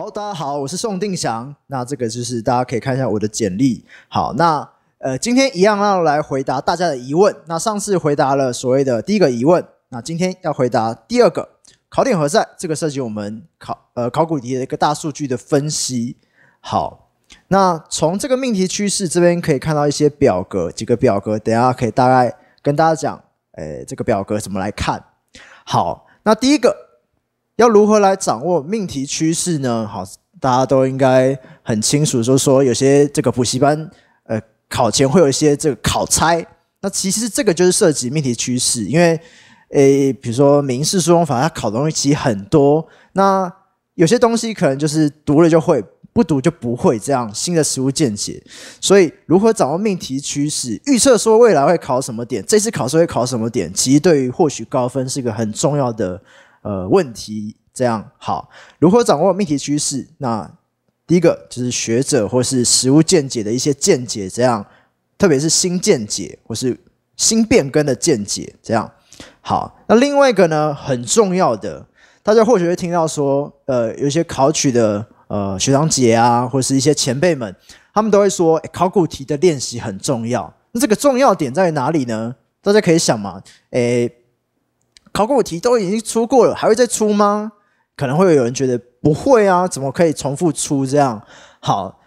好，大家好，我是宋定祥。那这个就是大家可以看一下我的简历。好，那呃，今天一样要来回答大家的疑问。那上次回答了所谓的第一个疑问，那今天要回答第二个考点何在？这个涉及我们考呃考古题的一个大数据的分析。好，那从这个命题趋势这边可以看到一些表格，几个表格，等下可以大概跟大家讲，呃，这个表格怎么来看？好，那第一个。要如何来掌握命题趋势呢？好，大家都应该很清楚，就是说有些这个补习班，呃，考前会有一些这个考猜，那其实这个就是涉及命题趋势，因为，诶，比如说民事诉讼法它考的东西其实很多，那有些东西可能就是读了就会，不读就不会，这样新的实物见解。所以，如何掌握命题趋势，预测说未来会考什么点，这次考试会考什么点，其实对于获取高分是一个很重要的呃问题。这样好，如何掌握命题趋势？那第一个就是学者或是实物见解的一些见解，这样，特别是新见解或是新变更的见解，这样好。那另外一个呢，很重要的，大家或许会听到说，呃，有一些考取的呃学长姐啊，或是一些前辈们，他们都会说，考古题的练习很重要。那这个重要点在哪里呢？大家可以想嘛，诶，考古题都已经出过了，还会再出吗？可能会有人觉得不会啊，怎么可以重复出这样？好，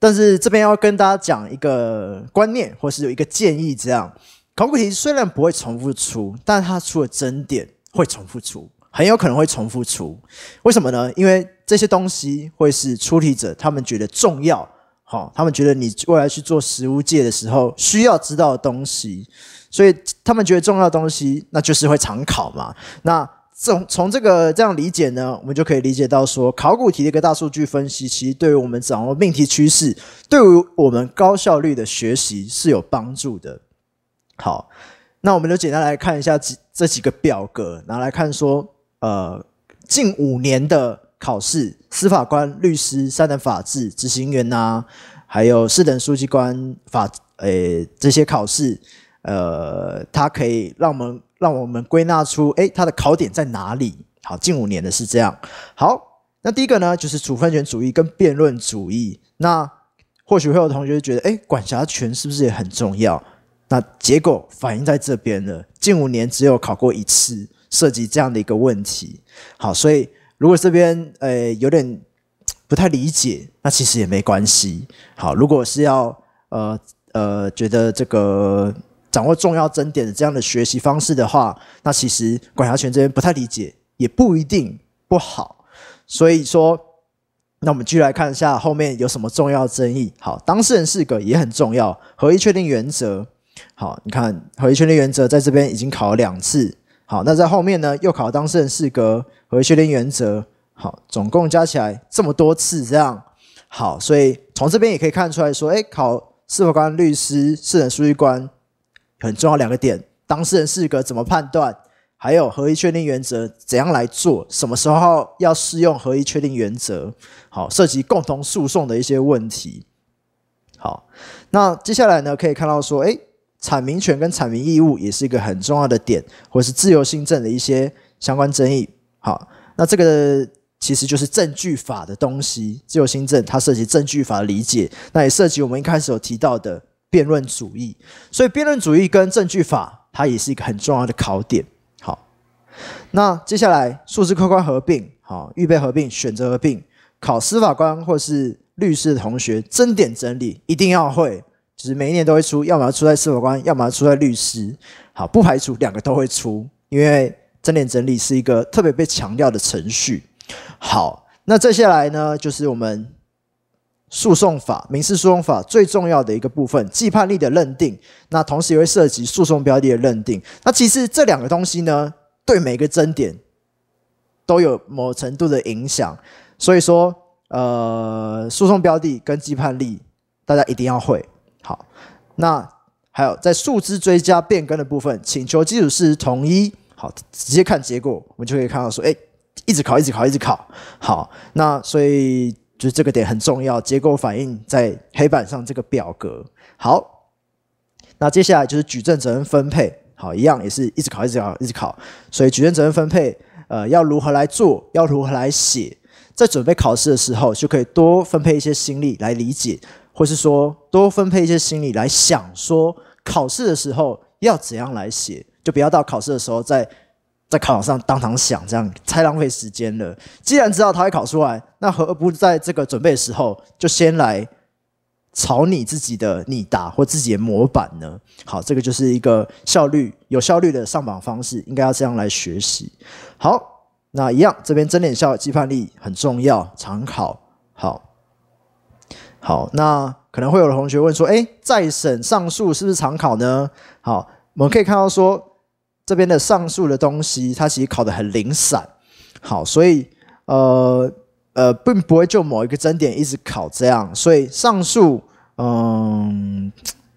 但是这边要跟大家讲一个观念，或是有一个建议。这样考古题虽然不会重复出，但是它出了真点会重复出，很有可能会重复出。为什么呢？因为这些东西会是出题者他们觉得重要，好，他们觉得你未来去做实物界的时候需要知道的东西，所以他们觉得重要的东西，那就是会常考嘛。那从从这个这样理解呢，我们就可以理解到说，考古题的一个大数据分析，其实对于我们掌握命题趋势，对于我们高效率的学习是有帮助的。好，那我们就简单来看一下几这几个表格，拿来看说，呃，近五年的考试，司法官、律师、三等法制执行员呐，还有四等书记官法，诶，这些考试，呃，它可以让我们。让我们归纳出，哎，它的考点在哪里？好，近五年的是这样。好，那第一个呢，就是处分权主义跟辩论主义。那或许会有同学觉得，哎，管辖权是不是也很重要？那结果反映在这边了，近五年只有考过一次涉及这样的一个问题。好，所以如果这边呃有点不太理解，那其实也没关系。好，如果是要呃呃觉得这个。掌握重要争点的这样的学习方式的话，那其实管辖权这边不太理解，也不一定不好。所以说，那我们继续来看一下后面有什么重要争议。好，当事人四格也很重要，合一确定原则。好，你看合一确定原则在这边已经考了两次。好，那在后面呢又考当事人四格、合一确定原则。好，总共加起来这么多次这样。好，所以从这边也可以看出来说，哎，考司法官、律师、私人书记官。很重要两个点：当事人是个怎么判断，还有合一确定原则怎样来做，什么时候要适用合一确定原则。好，涉及共同诉讼的一些问题。好，那接下来呢，可以看到说，诶，阐明权跟阐明义务也是一个很重要的点，或是自由新政的一些相关争议。好，那这个其实就是证据法的东西，自由新政它涉及证据法的理解，那也涉及我们一开始有提到的。辩论主义，所以辩论主义跟证据法，它也是一个很重要的考点。好，那接下来数字客观合并，好预备合并、选择合并，考司法官或是律师的同学，争点整理一定要会，就是每一年都会出，要么出在司法官，要么出在律师，好，不排除两个都会出，因为争点整理是一个特别被强调的程序。好，那接下来呢，就是我们。诉讼法、民事诉讼法最重要的一个部分，既判力的认定，那同时也会涉及诉讼标的的认定。那其实这两个东西呢，对每个争点都有某程度的影响。所以说，呃，诉讼标的跟既判力，大家一定要会好。那还有在数之追加、变更的部分，请求基础事实统一。好，直接看结果，我们就可以看到说，哎，一直考，一直考，一直考。好，那所以。就是这个点很重要，结构反映在黑板上这个表格。好，那接下来就是举证责任分配，好，一样也是一直考，一直考，一直考。所以举证责任分配，呃，要如何来做？要如何来写？在准备考试的时候，就可以多分配一些心力来理解，或是说多分配一些心力来想，说考试的时候要怎样来写，就不要到考试的时候再。在考场上当堂想这样太浪费时间了。既然知道他会考出来，那何不在这个准备的时候就先来朝你自己的你答或自己的模板呢？好，这个就是一个效率有效率的上榜方式，应该要这样来学习。好，那一样，这边真脸笑，批判力很重要，常考。好，好，那可能会有的同学问说：“哎，再审上诉是不是常考呢？”好，我们可以看到说。这边的上述的东西，它其实考得很零散，好，所以呃呃，并不会就某一个真点一直考这样，所以上述，嗯，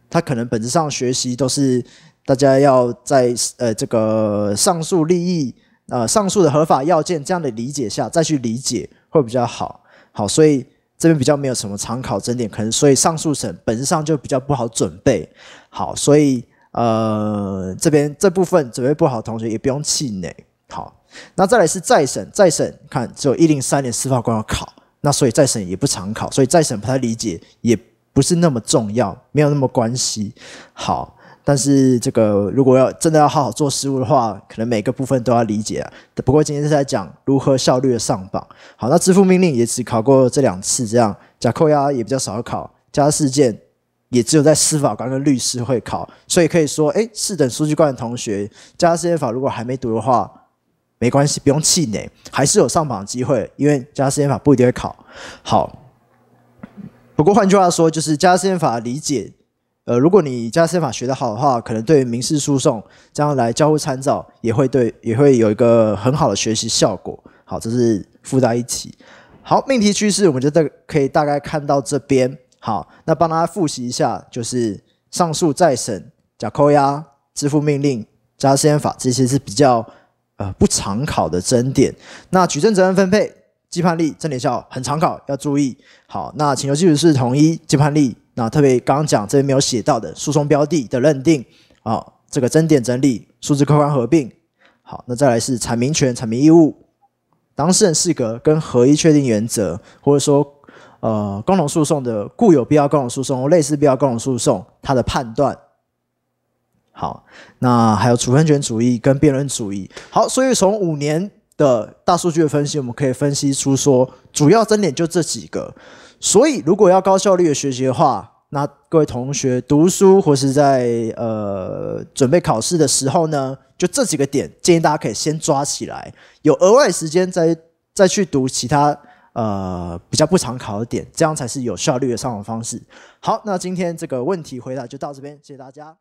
它可能本质上学习都是大家要在呃这个上述利益呃上述的合法要件这样的理解下再去理解会比较好，好，所以这边比较没有什么常考真点，可能所以上诉省本质上就比较不好准备好，所以。呃，这边这部分准备不好的同学也不用气馁。好，那再来是再审，再审看只有一零三年司法官要考，那所以再审也不常考，所以再审不太理解也不是那么重要，没有那么关系。好，但是这个如果要真的要好好做实务的话，可能每个部分都要理解啊。不过今天是在讲如何效率的上榜。好，那支付命令也只考过这两次，这样假扣押也比较少考，加事件。也只有在司法官跟律师会考，所以可以说，哎，四等书记官的同学，加私宪法如果还没读的话，没关系，不用气馁，还是有上榜机会，因为加私宪法不一定会考。好，不过换句话说，就是加私宪法理解，呃，如果你加私法学得好的话，可能对民事诉讼将来交互参照，也会对，也会有一个很好的学习效果。好，这是附在一起。好，命题趋势，我们就得可以大概看到这边。好，那帮大家复习一下，就是上诉、再审、假扣押、支付命令、加先法这些是比较呃不常考的争点。那举证责任分配、计判力，这点叫很常考，要注意。好，那请求基础是统一、裁判力。那特别刚刚讲这边没有写到的诉讼标的的认定啊，这个争点整理、数字客观合并。好，那再来是阐明权、阐明义务、当事人适格跟合一确定原则，或者说。呃，共同诉讼的固有必要，共同诉讼类似必要共同诉讼，它的判断。好，那还有处分权主义跟辩论主义。好，所以从五年的大数据的分析，我们可以分析出说，主要争点就这几个。所以，如果要高效率的学习的话，那各位同学读书或是在呃准备考试的时候呢，就这几个点，建议大家可以先抓起来，有额外时间再再去读其他。呃，比较不常考的点，这样才是有效率的上网方式。好，那今天这个问题回答就到这边，谢谢大家。